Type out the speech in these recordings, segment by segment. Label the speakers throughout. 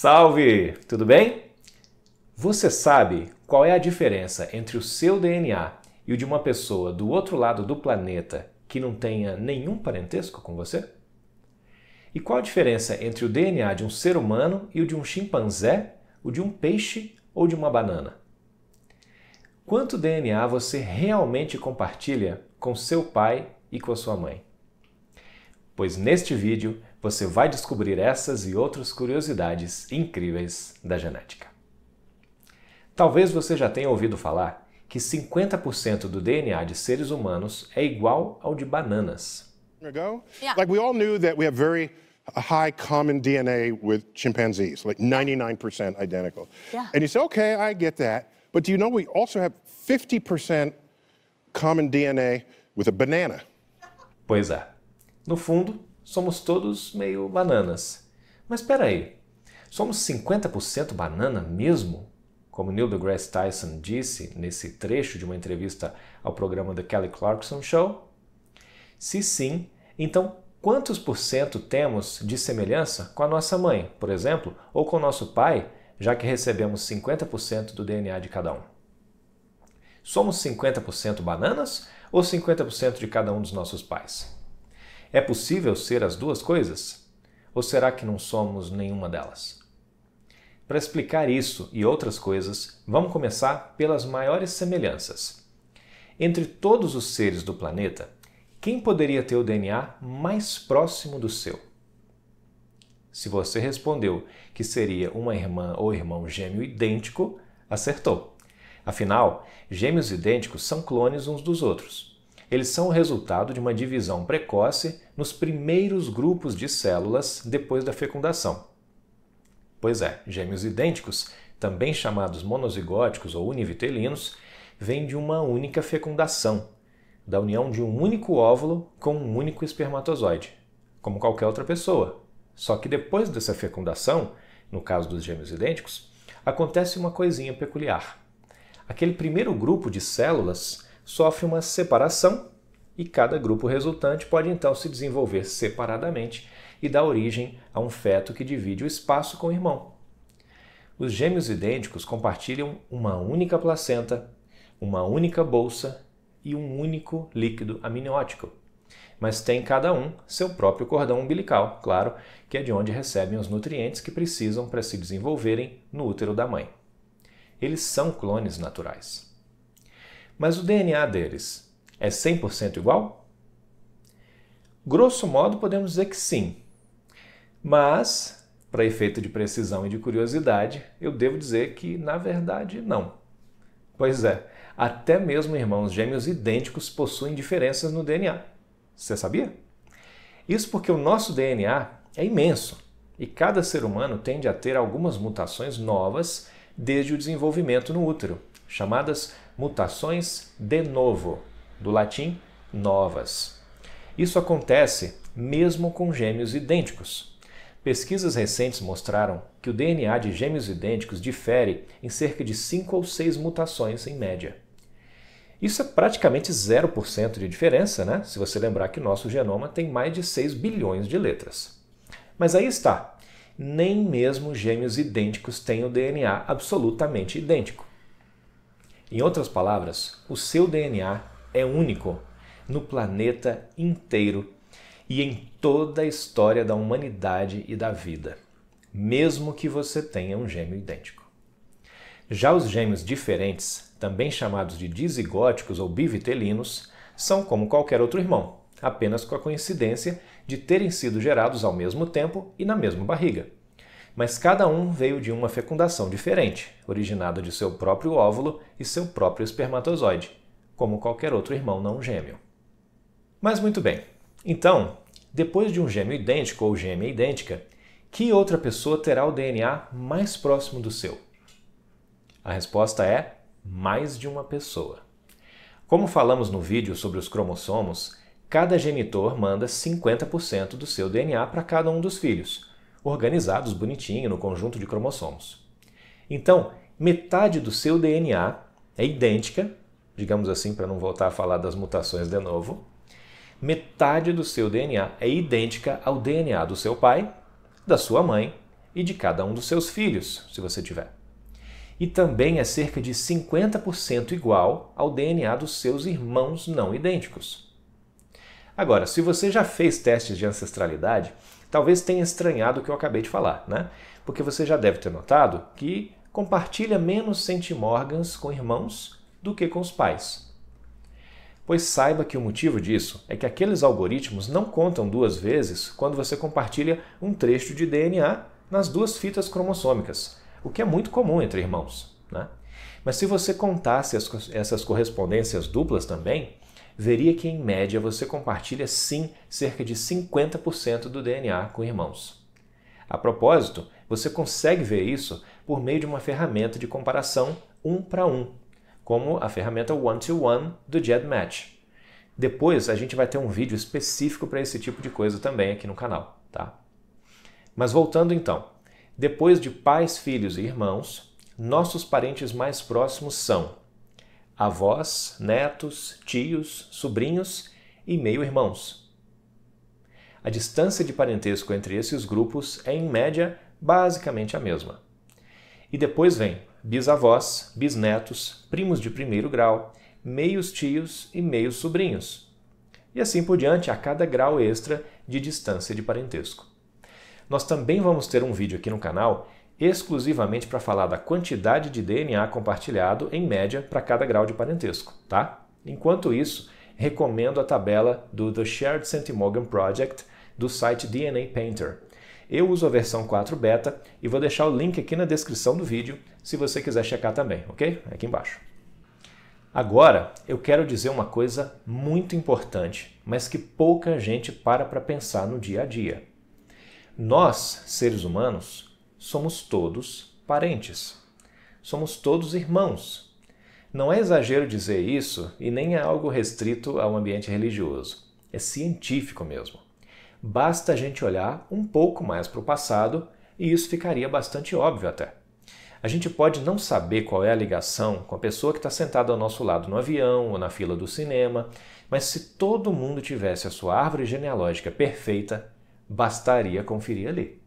Speaker 1: Salve! Tudo bem? Você sabe qual é a diferença entre o seu DNA e o de uma pessoa do outro lado do planeta que não tenha nenhum parentesco com você? E qual a diferença entre o DNA de um ser humano e o de um chimpanzé, o de um peixe ou de uma banana? Quanto DNA você realmente compartilha com seu pai e com a sua mãe? Pois neste vídeo você vai descobrir essas e outras curiosidades incríveis da genética. Talvez você já tenha ouvido falar que 50% do DNA de seres humanos é igual ao de bananas. Ago, yeah. like we all knew that we have very uh, high common DNA with chimpanzees, like 99% identical. Yeah. And you say, okay, I get that, but do you know we also have 50% common DNA with a banana? Pois é. No fundo, somos todos meio bananas. Mas espera aí, somos 50% banana mesmo? Como Neil deGrasse Tyson disse nesse trecho de uma entrevista ao programa The Kelly Clarkson Show? Se sim, então quantos por cento temos de semelhança com a nossa mãe, por exemplo, ou com o nosso pai, já que recebemos 50% do DNA de cada um? Somos 50% bananas ou 50% de cada um dos nossos pais? É possível ser as duas coisas? Ou será que não somos nenhuma delas? Para explicar isso e outras coisas, vamos começar pelas maiores semelhanças. Entre todos os seres do planeta, quem poderia ter o DNA mais próximo do seu? Se você respondeu que seria uma irmã ou irmão gêmeo idêntico, acertou. Afinal, gêmeos idênticos são clones uns dos outros. Eles são o resultado de uma divisão precoce nos primeiros grupos de células depois da fecundação. Pois é, gêmeos idênticos, também chamados monozigóticos ou univitelinos, vêm de uma única fecundação, da união de um único óvulo com um único espermatozoide, como qualquer outra pessoa. Só que depois dessa fecundação, no caso dos gêmeos idênticos, acontece uma coisinha peculiar. Aquele primeiro grupo de células sofre uma separação e cada grupo resultante pode então se desenvolver separadamente e dar origem a um feto que divide o espaço com o irmão. Os gêmeos idênticos compartilham uma única placenta, uma única bolsa e um único líquido amniótico, mas tem cada um seu próprio cordão umbilical, claro, que é de onde recebem os nutrientes que precisam para se desenvolverem no útero da mãe. Eles são clones naturais. Mas o DNA deles é 100% igual? Grosso modo, podemos dizer que sim. Mas, para efeito de precisão e de curiosidade, eu devo dizer que, na verdade, não. Pois é, até mesmo irmãos gêmeos idênticos possuem diferenças no DNA. Você sabia? Isso porque o nosso DNA é imenso e cada ser humano tende a ter algumas mutações novas desde o desenvolvimento no útero, chamadas mutações de novo, do latim novas. Isso acontece mesmo com gêmeos idênticos. Pesquisas recentes mostraram que o DNA de gêmeos idênticos difere em cerca de 5 ou 6 mutações em média. Isso é praticamente 0% de diferença, né? se você lembrar que nosso genoma tem mais de 6 bilhões de letras. Mas aí está, nem mesmo gêmeos idênticos têm o DNA absolutamente idêntico. Em outras palavras, o seu DNA é único no planeta inteiro e em toda a história da humanidade e da vida, mesmo que você tenha um gêmeo idêntico. Já os gêmeos diferentes, também chamados de dizigóticos ou bivitelinos, são como qualquer outro irmão, apenas com a coincidência de terem sido gerados ao mesmo tempo e na mesma barriga mas cada um veio de uma fecundação diferente, originada de seu próprio óvulo e seu próprio espermatozoide, como qualquer outro irmão não gêmeo. Mas muito bem, então, depois de um gêmeo idêntico ou gêmea idêntica, que outra pessoa terá o DNA mais próximo do seu? A resposta é mais de uma pessoa. Como falamos no vídeo sobre os cromossomos, cada genitor manda 50% do seu DNA para cada um dos filhos, organizados bonitinho no conjunto de cromossomos. Então, metade do seu DNA é idêntica, digamos assim, para não voltar a falar das mutações de novo, metade do seu DNA é idêntica ao DNA do seu pai, da sua mãe e de cada um dos seus filhos, se você tiver. E também é cerca de 50% igual ao DNA dos seus irmãos não idênticos. Agora, se você já fez testes de ancestralidade, talvez tenha estranhado o que eu acabei de falar, né? Porque você já deve ter notado que compartilha menos centimorgans com irmãos do que com os pais. Pois saiba que o motivo disso é que aqueles algoritmos não contam duas vezes quando você compartilha um trecho de DNA nas duas fitas cromossômicas, o que é muito comum entre irmãos. Né? Mas se você contasse essas correspondências duplas também, veria que, em média, você compartilha sim cerca de 50% do DNA com irmãos. A propósito, você consegue ver isso por meio de uma ferramenta de comparação um para um, como a ferramenta one-to-one -one do GEDmatch. Depois a gente vai ter um vídeo específico para esse tipo de coisa também aqui no canal, tá? Mas voltando então, depois de pais, filhos e irmãos, nossos parentes mais próximos são avós, netos, tios, sobrinhos e meio-irmãos. A distância de parentesco entre esses grupos é, em média, basicamente a mesma. E depois vem bisavós, bisnetos, primos de primeiro grau, meios tios e meios sobrinhos. E assim por diante, a cada grau extra de distância de parentesco. Nós também vamos ter um vídeo aqui no canal exclusivamente para falar da quantidade de DNA compartilhado em média para cada grau de parentesco, tá? Enquanto isso, recomendo a tabela do The Shared Centimorgan Project do site DNA Painter. Eu uso a versão 4 beta e vou deixar o link aqui na descrição do vídeo se você quiser checar também, ok? Aqui embaixo. Agora, eu quero dizer uma coisa muito importante, mas que pouca gente para para pensar no dia a dia. Nós, seres humanos, somos todos parentes. Somos todos irmãos. Não é exagero dizer isso e nem é algo restrito ao ambiente religioso. É científico mesmo. Basta a gente olhar um pouco mais para o passado e isso ficaria bastante óbvio até. A gente pode não saber qual é a ligação com a pessoa que está sentada ao nosso lado no avião ou na fila do cinema, mas se todo mundo tivesse a sua árvore genealógica perfeita, bastaria conferir ali.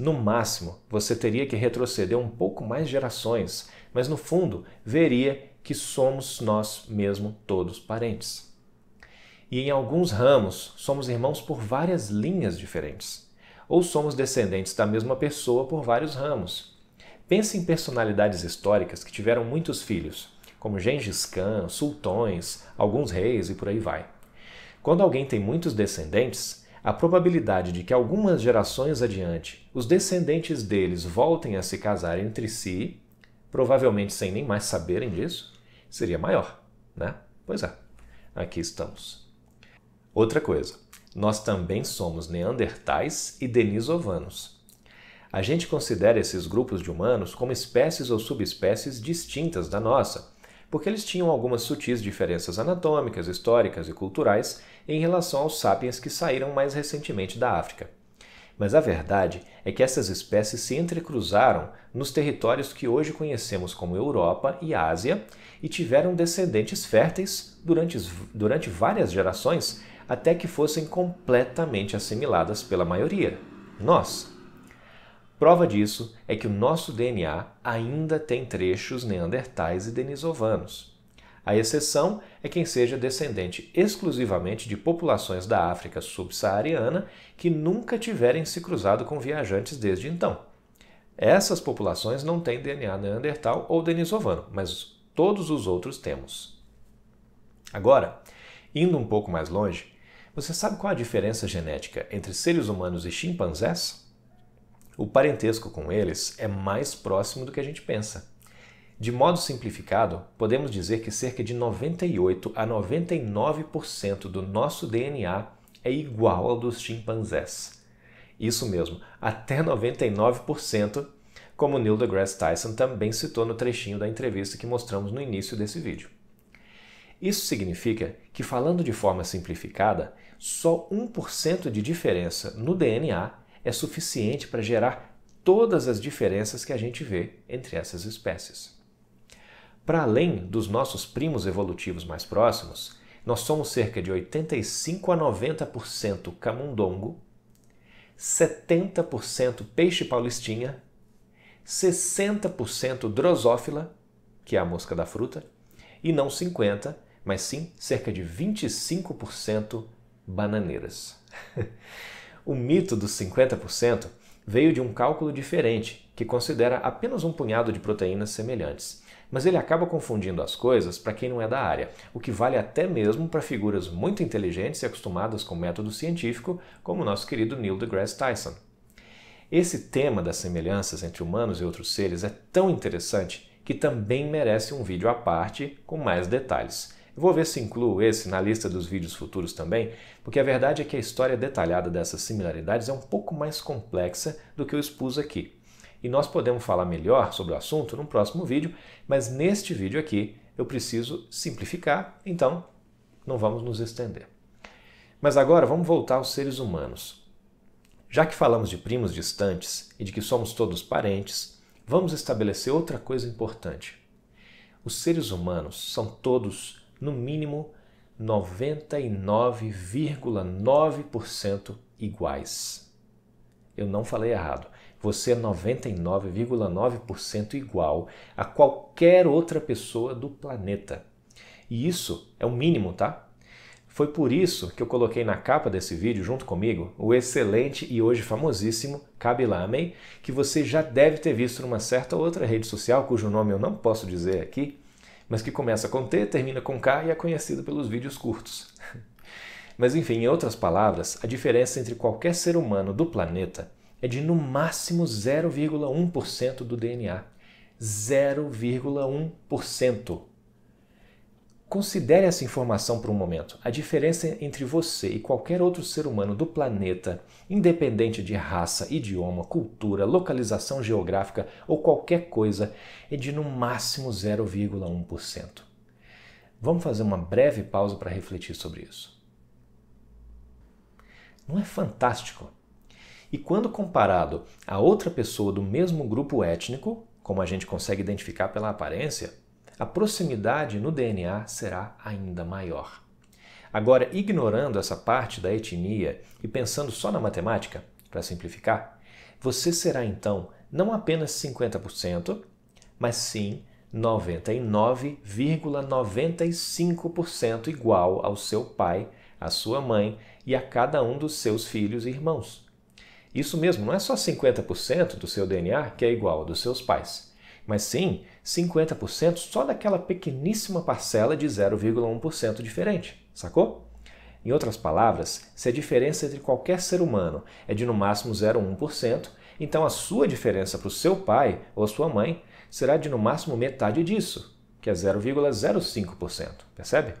Speaker 1: No máximo, você teria que retroceder um pouco mais gerações, mas no fundo veria que somos nós mesmos todos parentes. E em alguns ramos, somos irmãos por várias linhas diferentes, ou somos descendentes da mesma pessoa por vários ramos. Pense em personalidades históricas que tiveram muitos filhos, como Gengis Khan, sultões, alguns reis e por aí vai. Quando alguém tem muitos descendentes, a probabilidade de que algumas gerações adiante os descendentes deles voltem a se casar entre si, provavelmente sem nem mais saberem disso, seria maior, né? Pois é, aqui estamos. Outra coisa, nós também somos neandertais e denisovanos. A gente considera esses grupos de humanos como espécies ou subespécies distintas da nossa, porque eles tinham algumas sutis diferenças anatômicas, históricas e culturais em relação aos sapiens que saíram mais recentemente da África. Mas a verdade é que essas espécies se entrecruzaram nos territórios que hoje conhecemos como Europa e Ásia e tiveram descendentes férteis durante, durante várias gerações até que fossem completamente assimiladas pela maioria nós. Prova disso é que o nosso DNA ainda tem trechos neandertais e denisovanos. A exceção é quem seja descendente exclusivamente de populações da África subsaariana que nunca tiverem se cruzado com viajantes desde então. Essas populações não têm DNA neandertal ou denisovano, mas todos os outros temos. Agora, indo um pouco mais longe, você sabe qual a diferença genética entre seres humanos e chimpanzés? o parentesco com eles é mais próximo do que a gente pensa. De modo simplificado, podemos dizer que cerca de 98 a 99% do nosso DNA é igual ao dos chimpanzés. Isso mesmo, até 99%, como Neil deGrasse Tyson também citou no trechinho da entrevista que mostramos no início desse vídeo. Isso significa que, falando de forma simplificada, só 1% de diferença no DNA é suficiente para gerar todas as diferenças que a gente vê entre essas espécies. Para além dos nossos primos evolutivos mais próximos, nós somos cerca de 85 a 90% camundongo, 70% peixe paulistinha, 60% drosófila, que é a mosca da fruta, e não 50, mas sim cerca de 25% bananeiras. O mito dos 50% veio de um cálculo diferente, que considera apenas um punhado de proteínas semelhantes. Mas ele acaba confundindo as coisas para quem não é da área, o que vale até mesmo para figuras muito inteligentes e acostumadas com o método científico, como o nosso querido Neil deGrasse Tyson. Esse tema das semelhanças entre humanos e outros seres é tão interessante que também merece um vídeo à parte com mais detalhes. Eu vou ver se incluo esse na lista dos vídeos futuros também, porque a verdade é que a história detalhada dessas similaridades é um pouco mais complexa do que eu expus aqui. E nós podemos falar melhor sobre o assunto num próximo vídeo, mas neste vídeo aqui eu preciso simplificar, então não vamos nos estender. Mas agora vamos voltar aos seres humanos. Já que falamos de primos distantes e de que somos todos parentes, vamos estabelecer outra coisa importante. Os seres humanos são todos no mínimo 99,9% iguais. Eu não falei errado. Você é 99,9% igual a qualquer outra pessoa do planeta. E isso é o mínimo, tá? Foi por isso que eu coloquei na capa desse vídeo, junto comigo, o excelente e hoje famosíssimo Kabilame, que você já deve ter visto numa certa outra rede social, cujo nome eu não posso dizer aqui, mas que começa com T, termina com K e é conhecido pelos vídeos curtos. Mas enfim, em outras palavras, a diferença entre qualquer ser humano do planeta é de no máximo 0,1% do DNA. 0,1%. Considere essa informação por um momento. A diferença entre você e qualquer outro ser humano do planeta, independente de raça, idioma, cultura, localização geográfica ou qualquer coisa, é de no máximo 0,1%. Vamos fazer uma breve pausa para refletir sobre isso. Não é fantástico? E quando comparado a outra pessoa do mesmo grupo étnico, como a gente consegue identificar pela aparência, a proximidade no DNA será ainda maior. Agora, ignorando essa parte da etnia e pensando só na matemática, para simplificar, você será então não apenas 50%, mas sim 99,95% igual ao seu pai, à sua mãe e a cada um dos seus filhos e irmãos. Isso mesmo, não é só 50% do seu DNA que é igual ao dos seus pais mas sim 50% só daquela pequeníssima parcela de 0,1% diferente, sacou? Em outras palavras, se a diferença entre qualquer ser humano é de no máximo 0,1%, então a sua diferença para o seu pai ou a sua mãe será de no máximo metade disso, que é 0,05%, percebe?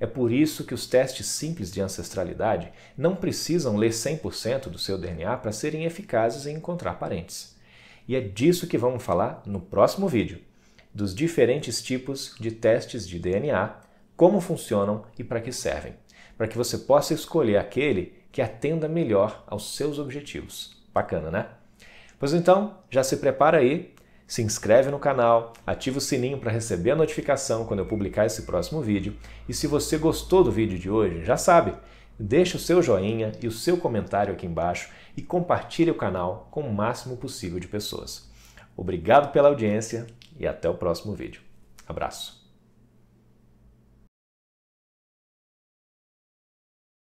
Speaker 1: É por isso que os testes simples de ancestralidade não precisam ler 100% do seu DNA para serem eficazes em encontrar parentes. E é disso que vamos falar no próximo vídeo, dos diferentes tipos de testes de DNA, como funcionam e para que servem, para que você possa escolher aquele que atenda melhor aos seus objetivos. Bacana, né? Pois então, já se prepara aí, se inscreve no canal, ativa o sininho para receber a notificação quando eu publicar esse próximo vídeo. E se você gostou do vídeo de hoje, já sabe, Deixe o seu joinha e o seu comentário aqui embaixo e compartilhe o canal com o máximo possível de pessoas. Obrigado pela audiência e até o próximo vídeo. Abraço!